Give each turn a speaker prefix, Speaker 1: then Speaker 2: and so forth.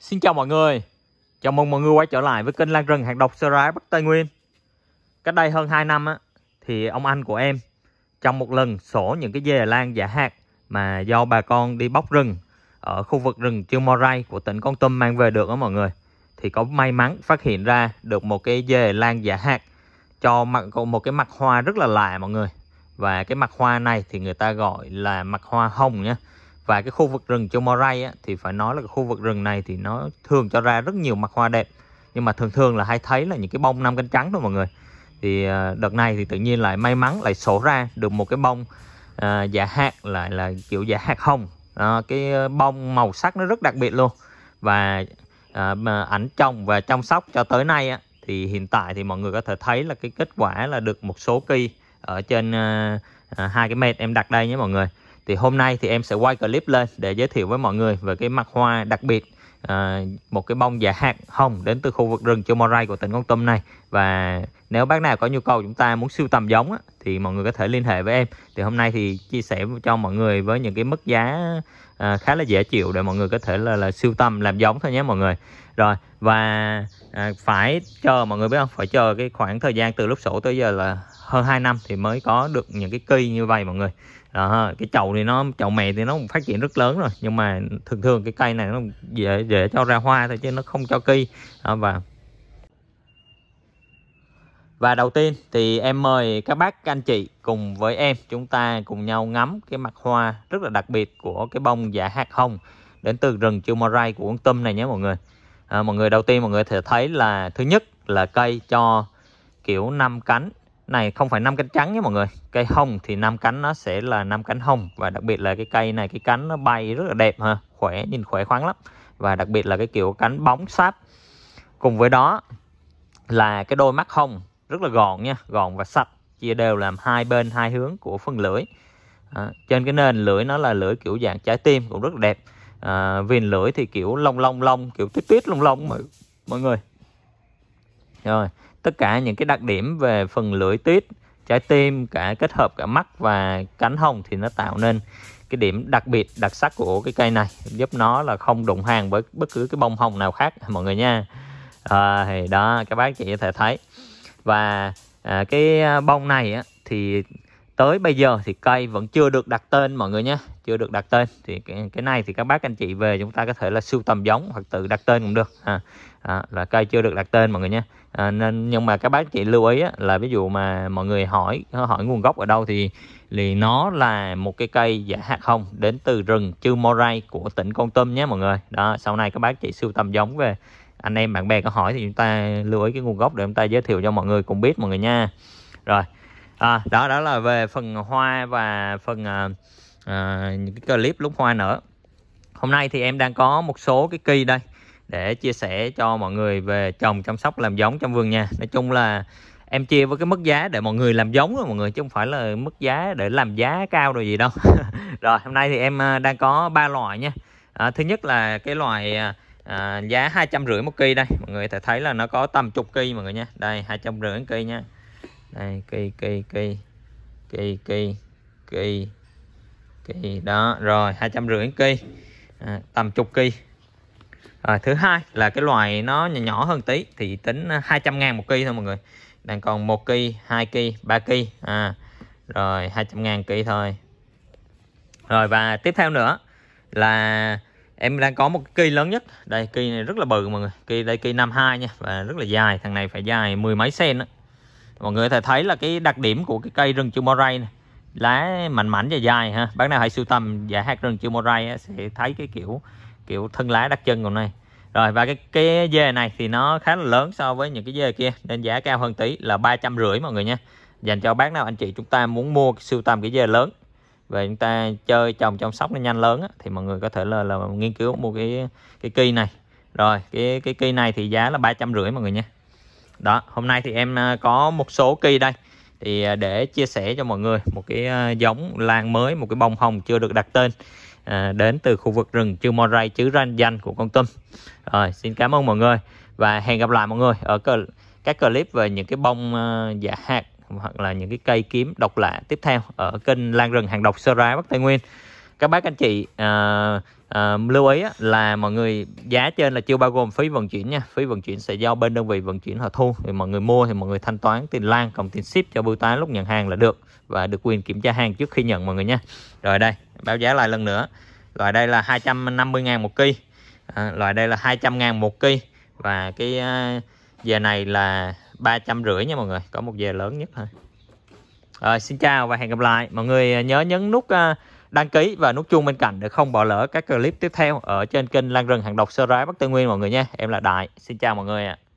Speaker 1: Xin chào mọi người Chào mừng mọi người quay trở lại với kênh Lan Rừng Hạt Độc Sơ Rái Bắc Tây Nguyên Cách đây hơn 2 năm á Thì ông anh của em Trong một lần sổ những cái dề lan giả hạt Mà do bà con đi bóc rừng Ở khu vực rừng Trương Mò Rai Của tỉnh Con Tum mang về được đó mọi người Thì có may mắn phát hiện ra Được một cái dề lan giả hạt Cho mặt một cái mặt hoa rất là lạ mọi người Và cái mặt hoa này thì người ta gọi là mặt hoa hồng nhé và cái khu vực rừng châu Moray á, thì phải nói là cái khu vực rừng này thì nó thường cho ra rất nhiều mặt hoa đẹp nhưng mà thường thường là hay thấy là những cái bông năm cánh trắng thôi mọi người thì ờ, đợt này thì tự nhiên lại may mắn lại sổ ra được một cái bông à, dạ hạt lại là kiểu giả dạ hạt hồng à, cái ờ, bông màu sắc nó rất đặc biệt luôn và à, ảnh trồng và chăm sóc cho tới nay á, thì hiện tại thì mọi người có thể thấy là cái kết quả là được một số cây ở trên à, hai cái mét em đặt đây nhé mọi người thì hôm nay thì em sẽ quay clip lên để giới thiệu với mọi người về cái mặt hoa đặc biệt à, một cái bông giả hạt hồng đến từ khu vực rừng Chomorai của tỉnh Con Tum này và nếu bác nào có nhu cầu chúng ta muốn siêu tầm giống á, thì mọi người có thể liên hệ với em thì hôm nay thì chia sẻ cho mọi người với những cái mức giá à, khá là dễ chịu để mọi người có thể là, là siêu tầm làm giống thôi nhé mọi người rồi và à, phải chờ mọi người biết không phải chờ cái khoảng thời gian từ lúc sổ tới giờ là hơn 2 năm thì mới có được những cái cây như vậy mọi người đó, cái chậu thì nó chậu mè thì nó phát triển rất lớn rồi nhưng mà thường thường cái cây này nó dễ dễ cho ra hoa thôi chứ nó không cho cây và và đầu tiên thì em mời các bác các anh chị cùng với em chúng ta cùng nhau ngắm cái mặt hoa rất là đặc biệt của cái bông giả dạ hạt hồng đến từ rừng Chumarai của Con Tâm này nhé mọi người. À, mọi người đầu tiên mọi người thể thấy là thứ nhất là cây cho kiểu năm cánh này không phải năm cánh trắng nhé mọi người cây hồng thì năm cánh nó sẽ là năm cánh hồng và đặc biệt là cái cây này cái cánh nó bay rất là đẹp ha khỏe nhìn khỏe khoắn lắm và đặc biệt là cái kiểu cánh bóng sáp cùng với đó là cái đôi mắt hồng rất là gọn nha gọn và sạch chia đều làm hai bên hai hướng của phần lưỡi à, trên cái nền lưỡi nó là lưỡi kiểu dạng trái tim cũng rất là đẹp à, viền lưỡi thì kiểu lông lông lông kiểu tít tít lông lông mọi, mọi người rồi tất cả những cái đặc điểm về phần lưỡi tuyết trái tim cả kết hợp cả mắt và cánh hồng thì nó tạo nên cái điểm đặc biệt đặc sắc của cái cây này giúp nó là không đụng hàng với bất cứ cái bông hồng nào khác mọi người nha à, thì đó các bác chị có thể thấy và à, cái à, bông này á, thì tới bây giờ thì cây vẫn chưa được đặt tên mọi người nhé chưa được đặt tên thì cái, cái này thì các bác anh chị về chúng ta có thể là sưu tầm giống hoặc tự đặt tên cũng được à, à, là cây chưa được đặt tên mọi người nhé à, nên nhưng mà các bác chị lưu ý á, là ví dụ mà mọi người hỏi hỏi nguồn gốc ở đâu thì thì nó là một cái cây giả hạt hồng đến từ rừng chư Moray của tỉnh Con Tum nhé mọi người đó sau này các bác chị sưu tầm giống về anh em bạn bè có hỏi thì chúng ta lưu ý cái nguồn gốc để chúng ta giới thiệu cho mọi người cùng biết mọi người nha rồi à, đó đó là về phần hoa và phần à, à, những cái clip lúc hoa nữa hôm nay thì em đang có một số cái cây đây để chia sẻ cho mọi người về trồng chăm sóc làm giống trong vườn nha. nói chung là em chia với cái mức giá để mọi người làm giống rồi mọi người chứ không phải là mức giá để làm giá cao rồi gì đâu rồi hôm nay thì em à, đang có ba loại nha à, thứ nhất là cái loại à, à giá hai trăm rưỡi một cây đây mọi người có thể thấy là nó có tầm chục cây mọi người nha đây hai trăm rưỡi cây nha đây kỳ kỳ kỳ kỳ kỳ kỳ kỳ đó rồi hai trăm rưỡi kỳ à, tầm chục kỳ à, thứ hai là cái loài nó nhỏ nhỏ hơn tí thì tính 200 à, ngàn một kỳ thôi mọi người đang còn một kỳ hai kỳ ba kỳ à rồi 200 ngàn kỳ thôi rồi và tiếp theo nữa là em đang có một cây lớn nhất đây cây này rất là bự mọi người cây đây cây 52 nha và rất là dài thằng này phải dài mười mấy sen đó mọi người có thể thấy là cái đặc điểm của cái cây rừng chu moray này lá mảnh mảnh và dài ha bác nào hãy sưu tầm giả hạt rừng chu moray sẽ thấy cái kiểu kiểu thân lá đặc trưng của này rồi và cái cái dê này thì nó khá là lớn so với những cái dê kia nên giá cao hơn tí là ba trăm rưỡi mọi người nha dành cho bác nào anh chị chúng ta muốn mua sưu tầm cái dê lớn về chúng ta chơi trồng chăm sóc nó nhanh lớn thì mọi người có thể là, là nghiên cứu mua cái cái cây này rồi cái cái cây này thì giá là ba trăm rưỡi mọi người nha đó hôm nay thì em à, có một số cây đây thì à, để chia sẻ cho mọi người một cái à, giống lan mới một cái bông hồng chưa được đặt tên đến từ khu vực rừng chư Moray chứ ranh danh của con Tâm rồi xin cảm ơn mọi người và hẹn gặp lại mọi người ở các clip về những cái bông giả dạ hạt hoặc là những cái cây kiếm độc lạ tiếp theo ở kênh Lan rừng hàng độc Sơ rái Bắc Tây Nguyên các bác anh chị uh, À, lưu ý là mọi người giá trên là chưa bao gồm phí vận chuyển nha phí vận chuyển sẽ do bên đơn vị vận chuyển họ thu thì mọi người mua thì mọi người thanh toán tiền lan cộng tiền ship cho bưu tá lúc nhận hàng là được và được quyền kiểm tra hàng trước khi nhận mọi người nha rồi đây báo giá lại lần nữa loại đây là 250.000 một kg à, ờ, loại đây là 200.000 một kg và cái à, ờ, về này là ba trăm rưỡi nha mọi người có một về lớn nhất thôi rồi xin chào và hẹn gặp lại mọi người nhớ nhấn nút uh, đăng ký và nút chuông bên cạnh để không bỏ lỡ các clip tiếp theo ở trên kênh Lan Rừng Hàng Độc Sơ Rái Bắc Tây Nguyên mọi người nha. Em là Đại. Xin chào mọi người ạ. À.